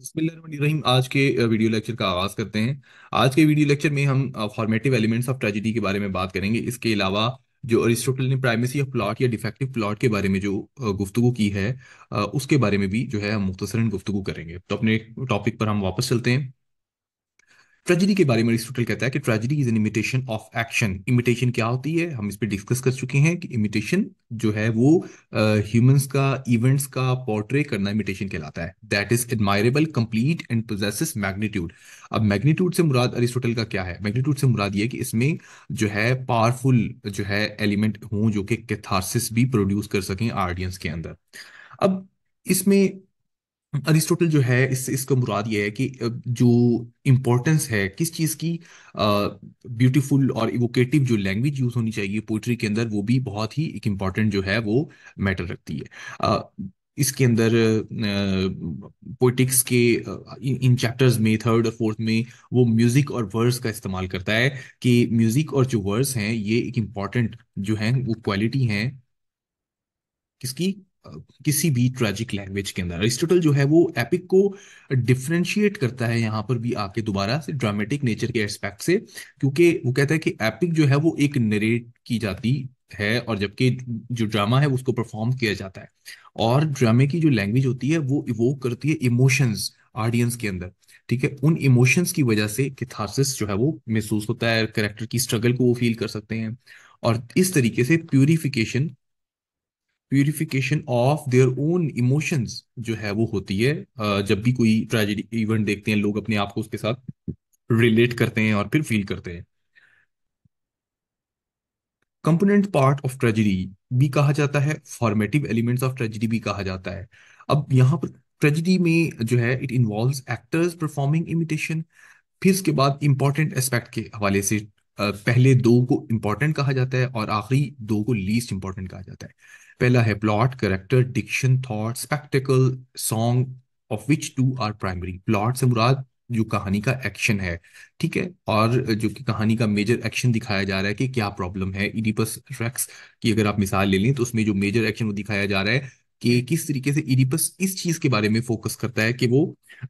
बिस्मिल्लाहिर्रहमानिर्रहीम आज के वीडियो लेक्चर का आगाज़ करते हैं आज के वीडियो लेक्चर में हम फॉर्मेटिव एलिमेंट्स ऑफ ट्रेजिडी के बारे में बात करेंगे इसके अलावा जो अरिस्टोटल ने प्राइमेसी ऑफ प्लॉट या डिफेक्टिव प्लॉट के बारे में जो गुफ्तु की है उसके बारे में भी जो है हम मुख्तसरन गुफ्तु करेंगे तो अपने टॉपिक पर हम वापस चलते हैं ट्रेजिडी के बारे में एरिस्टोटल कहता है कि tragedy is an imitation of action imitation क्या होती है हम इस पर डिस्कस कर चुके हैं कि इमिटेशन जो है वो ह्यूमंस uh, का इवेंट्स का पोर्ट्रे करना इमिटेशन कहलाता है that is admirable complete and possesses magnitude अब मैग्नीट्यूड से मुराद अरिस्टोटल का क्या है मैग्नीट्यूड से मुराद ये कि इसमें जो है पावरफुल जो है एलिमेंट हों जो कि कैथारसिस भी प्रोड्यूस कर सकें ऑडियंस के अंदर अब इसमें अरिस्टोटल जो है इससे इसका मुराद ये है कि जो इम्पोर्टेंस है किस चीज़ की ब्यूटीफुल और इवोकेटिव जो लैंग्वेज यूज़ होनी चाहिए पोइट्री के अंदर वो भी बहुत ही एक इम्पॉर्टेंट जो है वो मैटर रखती है आ, इसके अंदर पोइटिक्स के इन चैप्टर्स में थर्ड और फोर्थ में वो म्यूजिक और वर्ड्स का इस्तेमाल करता है कि म्यूजिक और जो वर्ड्स हैं ये एक इम्पॉर्टेंट जो है वो क्वालिटी हैं किसकी किसी भी ट्रेजिक लैंग्वेज के अंदर अरिस्टोटल जो है वो एपिक को डिफ्रेंशिएट करता है यहाँ पर भी आके दोबारा से ड्रामेटिक नेचर के एस्पेक्ट से क्योंकि वो कहता है कि एपिक जो है वो एक नरेट की जाती है और जबकि जो ड्रामा है उसको परफॉर्म किया जाता है और ड्रामे की जो लैंग्वेज होती है वो इवोक करती है इमोशंस ऑडियंस के अंदर ठीक है उन इमोशंस की वजह से किथारसिस जो है वो महसूस होता है करेक्टर की स्ट्रगल को वो फील कर सकते हैं और इस तरीके से purification purification of their own emotions जो है वो होती है जब भी कोई ट्रेजेडी इवेंट देखते हैं लोग अपने आप को उसके साथ रिलेट करते हैं और फिर फील करते हैं कंपोनेंट पार्ट ऑफ ट्रेजेडी भी कहा जाता है फॉर्मेटिव एलिमेंट्स ऑफ ट्रेजेडी भी कहा जाता है अब यहाँ पर ट्रेजेडी में जो है it involve actors performing imitation फिर इसके बाद इंपॉर्टेंट एस्पेक्ट के हवाले से पहले दो को इंपॉर्टेंट कहा जाता है और आखिरी दो को लीस्ट इंपॉर्टेंट कहा जाता है पहला है plot character diction thought spectacle song of which two are primary plot से मुराद जो कहानी का एक्शन है ठीक है और जो कि कहानी का मेजर एक्शन दिखाया जा रहा है कि क्या प्रॉब्लम है इडीपस रेक्स की अगर आप मिसाल ले लें तो उसमें जो मेजर एक्शन वो दिखाया जा रहा है कि किस तरीके से इडिपस इस चीज के बारे में फोकस करता है कि वो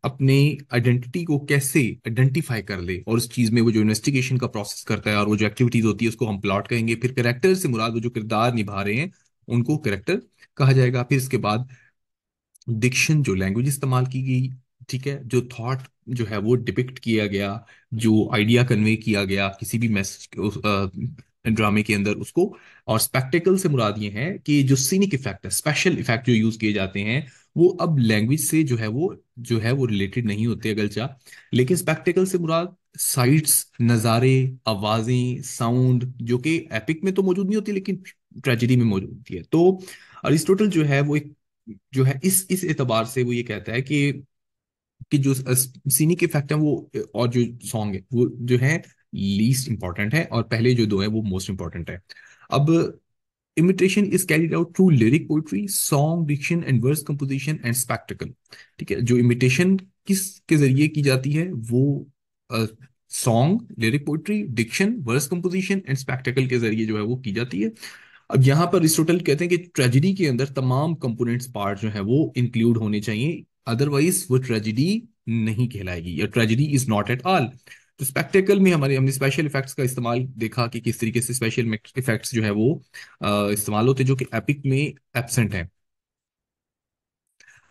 अपने आइडेंटिटी को कैसे आइडेंटिफाई कर ले और उस चीज में वो जो इन्वेस्टिगेशन का प्रोसेस करता है और वो जो एक्टिविटीज होती है उसको हम प्लॉट कहेंगे फिर करेक्टर से मुराद वो जो किरदार निभा रहे हैं उनको करेक्टर कहा जाएगा फिर इसके बाद डिक्शन जो लैंग्वेज इस्तेमाल की गई ठीक है जो थॉट जो है वो डिपिक्ट किया गया जो आइडिया कन्वे किया गया किसी भी मैसेज ड्रामे के अंदर उसको और स्पेक्टिकल से मुराद ये है कि जो सीनिक इफेक्ट है स्पेशल इफेक्ट जो यूज किए जाते हैं वो अब लैंग्वेज से जो है वो जो है वो रिलेटेड नहीं होते अगलचा लेकिन स्पेक्टिकल से मुराद साइट्स नज़ारे आवाज़ें साउंड जो कि एपिक में तो मौजूद नहीं होती लेकिन ट्रेजिडी में मौजूद होती है तो अरिस्टोटल जो है वो एक जो है इस इस एतबार से वो ये कहता है कि कि जो सीनिक इफेक्ट है वो और जो सॉन्ग है वो जो है लीस्ट इंपॉर्टेंट है और पहले जो दो है वो मोस्ट इंपॉर्टेंट है अब imitation is carried out through lyric poetry song diction and verse composition and spectacle ठीक है जो इमिटेशन किस के जरिए की जाती है वो song lyric poetry diction verse composition and spectacle के जरिए जो है वो की जाती है अब यहाँ पर रिस्टोटल कहते हैं कि ट्रेजिडी के अंदर तमाम कंपोनेंट्स पार्ट जो है वो इंक्लूड होने चाहिए अदरवाइज वो ट्रेजिडी नहीं कहलाएगी या tragedy is not at all तो स्पेक्टिकल में हमारे हमने स्पेशल इफेक्ट्स का इस्तेमाल देखा कि किस तरीके से स्पेशल इफेक्ट्स जो है वो इस्तेमाल होते जो कि एपिक में एबसेंट है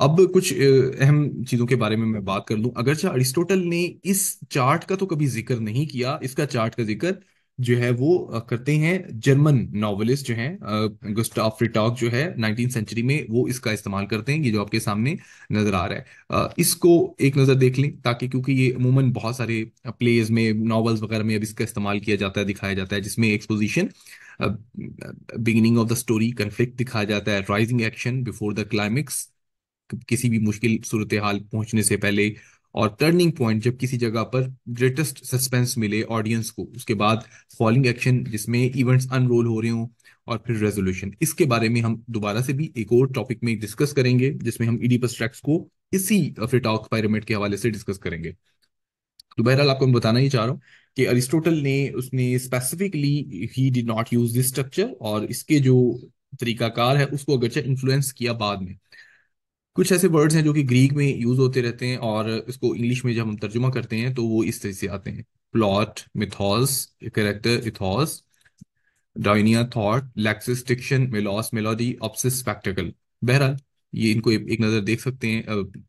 अब कुछ अहम चीजों के बारे में मैं बात कर लूं अगरचे अरिस्टोटल ने इस चार्ट का तो कभी जिक्र नहीं किया इसका चार्ट का जिक्र जो है वो करते हैं जर्मन नॉवलिस्ट जो हैं गुस्टाफ रिटॉक जो है नाइनटीन सेंचुरी में वो इसका इस्तेमाल करते हैं ये जो आपके सामने नजर आ रहा है इसको एक नज़र देख लें ताकि क्योंकि ये अमूमन बहुत सारे प्लेज में नॉवल्स वगैरह में अब इसका इस्तेमाल किया जाता है दिखाया जाता है जिसमें exposition beginning of the story conflict दिखाया जाता है rising action before the climax किसी भी मुश्किल सूरत हाल पहुंचने से पहले और टर्निंग पॉइंट जब किसी जगह पर ग्रेटेस्ट सस्पेंस मिले ऑडियंस को उसके बाद फॉलिंग एक्शन जिसमें इवेंट्स अनरोल हो रहे हों और फिर रेजोल्यूशन इसके बारे में हम दोबारा से भी एक और टॉपिक में डिस्कस करेंगे जिसमें हम ईडीपस ट्रैक्स को इसी uh, फिटॉक पायरामिड के हवाले से डिस्कस करेंगे तो बहरहाल आपको मैं बताना ही चाह रहा हूँ कि अरिस्टोटल ने उसने specifically he did not use this structure और इसके जो तरीकाकार है उसको अगरचे इन्फ्लुएंस किया बाद में कुछ ऐसे वर्ड्स हैं जो कि ग्रीक में यूज होते रहते हैं और इसको इंग्लिश में जब हम तर्जुमा करते हैं तो वो इस तरह से आते हैं plot mythos character ethos dianoia thought lexis diction melos melody opsis spectacle बहरहाल ये इनको ए, एक नज़र देख सकते हैं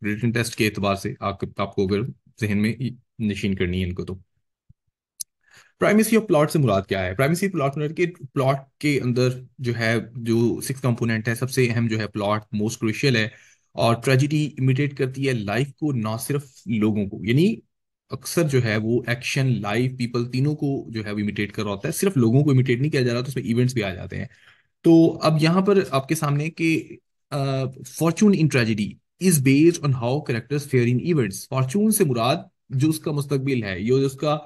रिटर्न टेस्ट के एतबार से आपको अगर जहन में नशीन करनी है इनको तो प्राइमेसी ऑफ प्लॉट से मुराद क्या है प्राइमेसी प्लॉट मुराद के प्लॉट के अंदर जो है जो सिक्स कंपोनेंट है सबसे अहम जो है प्लॉट मोस्ट क्रिशियल है और ट्रेजिडी इमिटेट करती है लाइफ को ना सिर्फ लोगों को यानी अक्सर जो है वो एक्शन लाइफ पीपल तीनों को जो है वो इमिटेट कर रहा होता है सिर्फ लोगों को इमिटेट नहीं किया जा रहा तो उसमें इवेंट्स भी आ जाते हैं तो अब यहाँ पर आपके सामने कि fortune in tragedy is based on how characters fare in events fortune से मुराद जो उसका मुस्तकबिल है जो उसका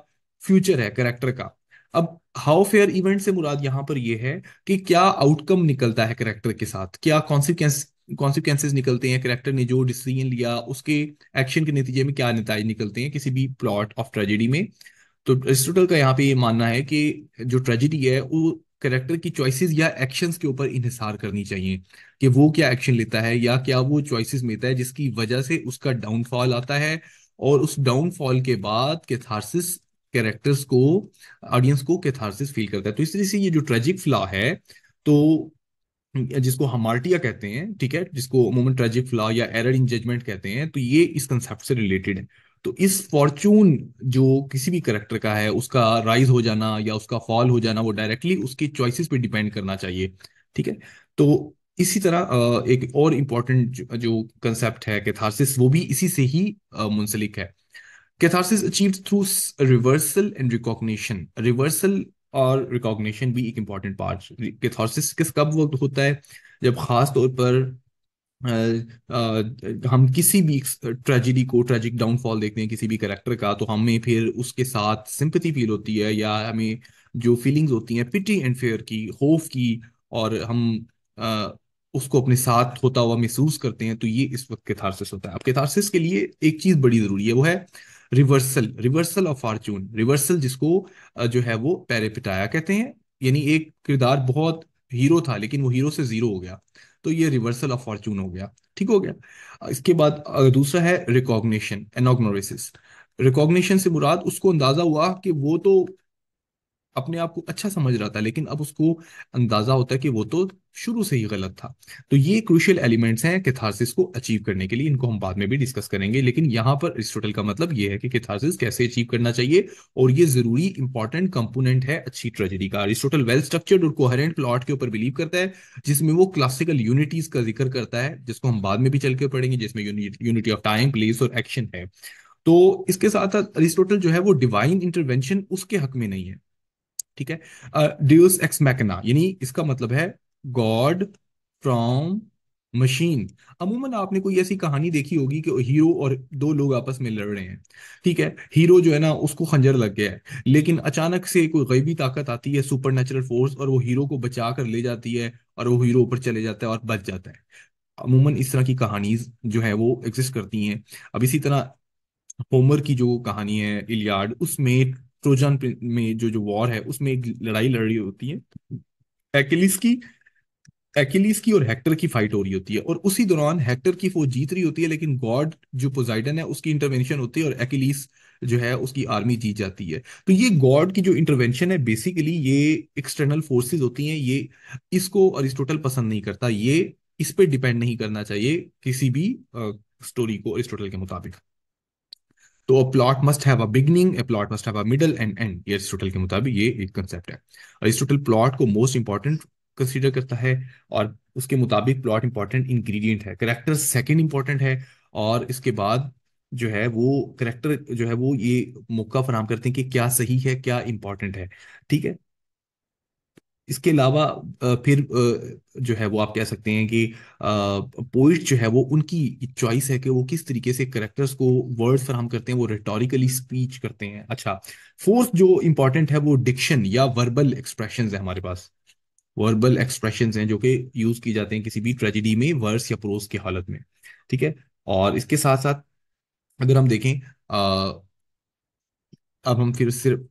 फ्यूचर है करेक्टर का अब हाउ फेयर इवेंट से मुराद यहाँ पर यह है कि क्या आउटकम निकलता है करेक्टर के साथ क्या कॉन्सिक्वेंस कॉन्सिक्वेंसेज निकलते हैं करेक्टर ने जो डिसीजन लिया उसके एक्शन के नतीजे में क्या नतज निकलते हैं किसी भी प्लॉट ऑफ ट्रेजिडी में तो एरिस्टोटल का यहाँ पे ये मानना है कि जो ट्रेजिडी है वो करेक्टर की चॉइसेस या एक्शंस के ऊपर इन्हिसार करनी चाहिए कि वो क्या एक्शन लेता है या क्या वो चॉइसेस लेता है जिसकी वजह से उसका डाउनफॉल आता है और उस डाउनफॉल के बाद कैथारसिस कैरेक्टर्स को ऑडियंस को कैथारसिस फील करता है तो इस तरह से ये जो ट्रेजिक फ्लॉ है तो जिसको हमार्टिया कहते हैं ठीक है जिसको अमूमन ट्रेजिक फ्ला या एरर इन जजमेंट कहते हैं तो ये इस कंसेप्ट से रिलेटेड है तो इस फॉर्चून जो किसी भी करेक्टर का है उसका राइज हो जाना या उसका फॉल हो जाना वो डायरेक्टली उसकी चॉइसेस पे डिपेंड करना चाहिए ठीक है तो इसी तरह एक और इम्पॉर्टेंट जो कंसेप्ट है कैथारसिस वो भी इसी से ही मुंसलिक है catharsis achieve through reversal and recognition reversal और रिकॉग्निशन भी एक इम्पॉर्टेंट पार्ट कैथोसिस किस कब वक्त होता है जब खास तौर पर आ, आ, हम किसी भी ट्रेजिडी को ट्रेजिक डाउनफॉल देखते हैं किसी भी करेक्टर का तो हमें फिर उसके साथ सिंपथी फील होती है या हमें जो फीलिंग्स होती हैं पिटी एंड फेयर की होफ की और हम आ, उसको अपने साथ होता हुआ महसूस करते हैं तो ये इस वक्त कैथारसिस होता है अब कैथारसिस के लिए एक चीज बड़ी जरूरी है वो है reversal reversal of fortune reversal जिसको जो है वो पैरेपिटाया कहते हैं यानी एक किरदार बहुत हीरो था लेकिन वो हीरो से जीरो हो गया तो ये रिवर्सल ऑफ फॉर्चून हो गया ठीक हो गया इसके बाद दूसरा है रिकॉग्निशन एनोग्नोरिस रिकॉग्निशन से मुराद उसको अंदाजा हुआ कि वो तो अपने आप को अच्छा समझ रहा था लेकिन अब उसको अंदाजा होता है कि वो तो शुरू से ही गलत था तो ये क्रूशियल एलिमेंट्स हैं कैथारसिस को अचीव करने के लिए इनको हम बाद में भी डिस्कस करेंगे लेकिन यहाँ पर एरिस्टोटल का मतलब ये है कि कैथारसिस कैसे अचीव करना चाहिए और ये जरूरी इंपॉर्टेंट कंपोनेंट है अच्छी ट्रेजेडी का एरिस्टोटल वेल स्ट्रक्चर्ड और कोहरेंट प्लॉट के ऊपर बिलीव करता है जिसमें वो क्लासिकल यूनिटीज का जिक्र करता है जिसको हम बाद में भी चल के पढ़ेंगे जिसमें यूनिटी ऑफ टाइम प्लेस और एक्शन है तो इसके साथ साथ अरिस्टोटल जो है वो डिवाइन इंटरवेंशन उसके हक में नहीं है ठीक है ड्यूस एक्स मैकना यानी इसका मतलब है गॉड फ्रॉम मशीन अमूमन आपने कोई ऐसी कहानी देखी होगी कि हीरो और दो लोग आपस में लड़ रहे हैं ठीक है हीरो जो है ना उसको खंजर लग गया है लेकिन अचानक से कोई गैबी ताकत आती है सुपर नेचुरल फोर्स और वो हीरो को बचा कर ले जाती है और वो हीरो ऊपर चले जाता है और बच जाता है अमूमन इस तरह की कहानी जो है वो एग्जिस्ट करती हैं अब इसी तरह होमर की जो कहानी है इलियाड उसमें ट्रोजन में जो जो वॉर है उसमें एक लड़ाई लड़ रही होती है एकेलिस की एकेलिस की और हेक्टर की फाइट हो रही होती है और उसी दौरान हेक्टर की फौज जीत रही होती है लेकिन गॉड जो पोजाइडन है उसकी इंटरवेंशन होती है और एकेलिस जो है उसकी आर्मी जीत जाती है तो ये गॉड की जो इंटरवेंशन है बेसिकली ये एक्सटर्नल फोर्सेस होती हैं ये इसको अरिस्टोटल पसंद नहीं करता ये इस पर डिपेंड नहीं करना चाहिए किसी भी स्टोरी को अरिस्टोटल के मुताबिक तो a plot must have a beginning a plot must have a middle and end ये अरिस्टोटल के मुताबिक ये एक कंसेप्ट है अरिस्टोटल प्लॉट को मोस्ट इंपॉर्टेंट कंसीडर करता है और उसके मुताबिक प्लॉट इंपॉर्टेंट इंग्रेडिएंट है करेक्टर सेकंड इंपॉर्टेंट है और इसके बाद जो है वो करेक्टर जो है वो ये मौका फराम करते हैं कि क्या सही है क्या इंपॉर्टेंट है ठीक है इसके अलावा फिर जो है वो आप कह सकते हैं कि पोइट जो है वो उनकी चॉइस है कि वो किस तरीके से करेक्टर्स को वर्ड्स फराम करते हैं वो रिटोरिकली स्पीच करते हैं अच्छा फोर्थ जो इंपॉर्टेंट है वो डिक्शन या वर्बल एक्सप्रेशन है हमारे पास वर्बल एक्सप्रेशन हैं जो कि यूज किए जाते हैं किसी भी ट्रेजिडी में वर्स या प्रोस की हालत में ठीक है और इसके साथ साथ अगर हम देखें आ, अब हम फिर सिर्फ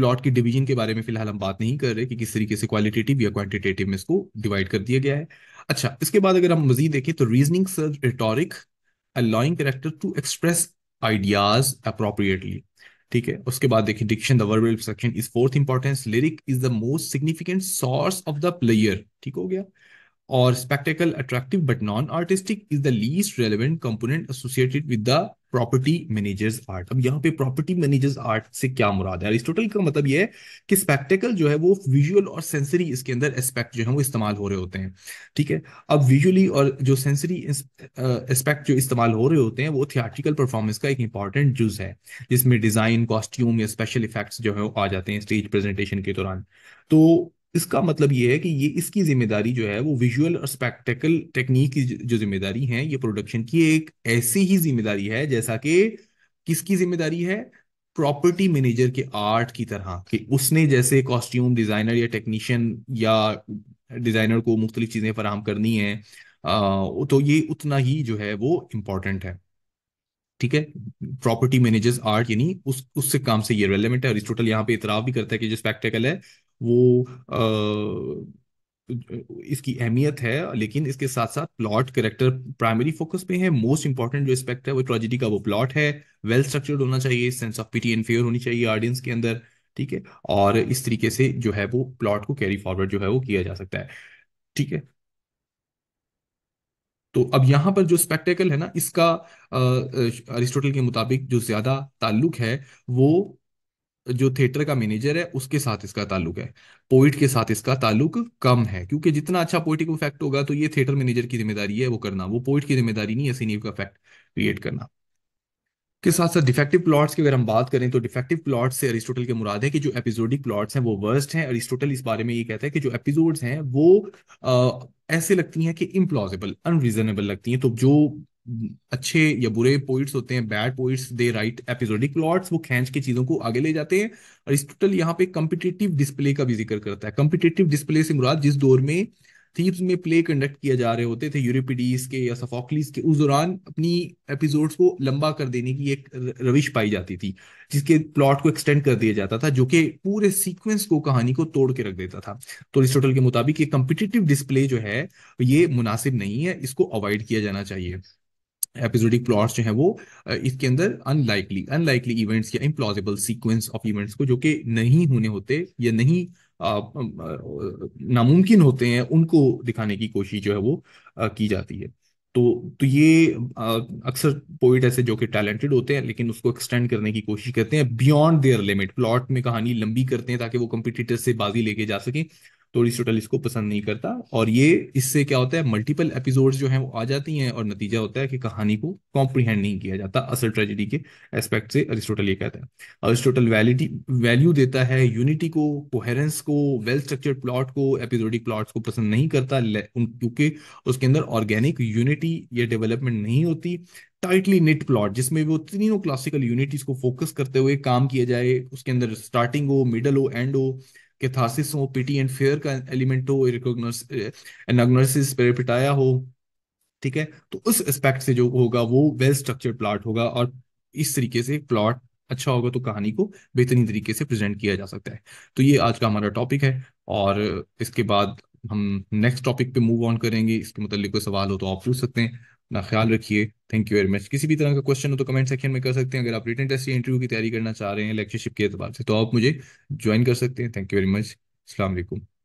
प्लॉट की डिवीजन के बारे में फिलहाल हम बात नहीं कर रहे कि किस तरीके से क्वालिटेटिव या क्वांटिटेटिव में इसको डिवाइड कर दिया गया है अच्छा इसके बाद अगर हम मजीद देखें तो reasoning search rhetoric allowing character to express ideas appropriately ठीक है उसके बाद देखिए diction the verbal section is fourth importance lyric is the most significant source of the player ठीक हो गया or spectacle attractive but non-artistic is the least relevant component associated with the property managers art अब यहाँ पे property managers art से क्या मुराद है Aristotle का मतलब ये है कि स्पेक्टेकल जो है वो विजुअल और सेंसरी इसके अंदर एस्पेक्ट जो है वो इस्तेमाल हो रहे होते हैं ठीक है अब विजुअली और जो सेंसरी एस्पेक्ट जो इस्तेमाल हो रहे होते हैं वो थिएट्रिकल परफॉर्मेंस का एक इंपॉर्टेंट जुज है जिसमें डिजाइन कॉस्ट्यूम या स्पेशल इफेक्ट जो है वो आ जाते हैं स्टेज प्रेजेंटेशन के दौरान तो इसका मतलब ये है कि ये इसकी जिम्मेदारी जो है वो विजुअल और स्पेक्टेकल टेक्निक की जो जिम्मेदारी है ये प्रोडक्शन की एक ऐसी ही जिम्मेदारी है जैसा कि किसकी जिम्मेदारी है प्रॉपर्टी मैनेजर के आर्ट की तरह कि उसने जैसे कॉस्ट्यूम डिजाइनर या टेक्नीशियन या डिजाइनर को मुख्तलिफ चीजें फराहम करनी है आ, तो ये उतना ही जो है वो इम्पोर्टेंट है ठीक है प्रॉपर्टी मैनेजर्स आर्ट यानी उस उससे काम से ये रेलिवेंट है अरिस्टोटल यहाँ पे इतराफ भी करता है कि जो स्पेक्टेकल है वो आ, इसकी अहमियत है लेकिन इसके साथ साथ प्लॉट करेक्टर प्राइमरी फोकस पे है मोस्ट इंपॉर्टेंट जो एस्पेक्ट है वो ट्रेजिडी का वो प्लॉट है वेल स्ट्रक्चर्ड होना चाहिए sense of pity and fear होनी चाहिए ऑडियंस के अंदर ठीक है और इस तरीके से जो है वो प्लॉट को कैरी फॉरवर्ड जो है वो किया जा सकता है ठीक है तो अब यहाँ पर जो स्पेक्टेकल है ना इसका अरिस्टोटल के मुताबिक जो ज्यादा ताल्लुक है वो जो थिएटर का मैनेजर है उसके साथ इसका ताल्लुक है पोइट के साथ इसका ताल्लुक कम है क्योंकि जितना अच्छा पोइटिक इफेक्ट होगा तो ये थिएटर मैनेजर की जिम्मेदारी है वो करना वो पोइट की जिम्मेदारी नहीं है सीनिव का इफेक्ट क्रिएट करना के साथ साथ डिफेक्टिव प्लॉट्स की अगर हम बात करें तो डिफेक्टिव प्लॉट्स से अरिस्टोटल के मुराद है कि जो एपिसोडिक प्लॉट्स हैं वो वर्स्ट हैं अरिस्टोटल इस बारे में ये कहता है कि जो एपिसोड्स हैं वो आ, ऐसे लगती हैं कि इम्प्लॉजिबल अनरीजनेबल लगती हैं तो जो अच्छे या बुरे पोइट्स होते हैं bad poets they write episodic plots वो खींच के चीजों को आगे ले जाते हैं और इस टोटल यहाँ पे कम्पिटेटिव डिस्प्ले का भी जिक्र करता है कम्पिटेटिव डिस्प्ले से मुराद जिस दौर में थीप्स में प्ले कंडक्ट किया जा रहे होते थे यूरिपिडीज के या सफोकलीस के उस दौरान अपनी एपिसोड्स को लंबा कर देने की एक रविश पाई जाती थी जिसके प्लॉट को एक्सटेंड कर दिया जाता था जो कि पूरे सीक्वेंस को कहानी को तोड़ के रख देता था तो अरिस्टोटल के मुताबिक ये कम्पिटिटिव डिस्प्ले जो है ये मुनासिब नहीं है इसको अवॉइड किया जाना चाहिए एपिसोडिक प्लॉट्स जो है वो इसके अंदर अनलाइकली अनलाइकली इवेंट्स या इम्प्लॉजिबल सीक्वेंस ऑफ इवेंट्स को जो कि नहीं होने होते या नहीं नामुमकिन होते हैं उनको दिखाने की कोशिश जो है वो की जाती है तो तो ये अक्सर पोइट ऐसे जो कि टैलेंटेड होते हैं लेकिन उसको एक्सटेंड करने की कोशिश करते हैं बियॉन्ड देयर लिमिट प्लॉट में कहानी लंबी करते हैं ताकि वो कंपिटिटर से बाजी लेके जा सकें टोरिस्टोटल तो इसको पसंद नहीं करता और ये इससे क्या होता है मल्टीपल एपिसोड्स जो है वो आ जाती हैं और नतीजा होता है कि कहानी को कॉम्प्रीहेंड नहीं किया जाता असल ट्रेजिडी के एस्पेक्ट से अरिस्टोटल ये कहता है अरिस्टोटल वैलिटी वैल्यू देता है यूनिटी को कोहेरेंस को वेल स्ट्रक्चर्ड प्लॉट को एपिसोडिक प्लॉट को पसंद नहीं करता क्योंकि उसके अंदर ऑर्गेनिक यूनिटी या डेवलपमेंट नहीं होती टाइटली निट प्लॉट जिसमें वो तीनों क्लासिकल यूनिटीज को फोकस करते हुए काम किया जाए उसके अंदर स्टार्टिंग हो मिडल हो एंड हो कैथारसिस हो पिटी एंड फेयर का एलिमेंट हो एनाग्नोसिस हो ठीक है तो उस एस्पेक्ट से जो होगा वो वेल स्ट्रक्चर प्लॉट होगा और इस तरीके से प्लॉट अच्छा होगा तो कहानी को बेहतरीन तरीके से प्रेजेंट किया जा सकता है तो ये आज का हमारा टॉपिक है और इसके बाद हम नेक्स्ट टॉपिक पे मूव ऑन करेंगे इसके मतलब कोई सवाल हो तो आप पूछ सकते हैं अपना ख्याल रखिए थैंक यू वेरी मच किसी भी तरह का क्वेश्चन हो तो कमेंट सेक्शन में कर सकते हैं अगर आप रिटर्न टेस्ट या इंटरव्यू की तैयारी करना चाह रहे हैं लेक्चरशिप के अतबार से तो आप मुझे ज्वाइन कर सकते हैं थैंक यू वेरी मच अलैक्म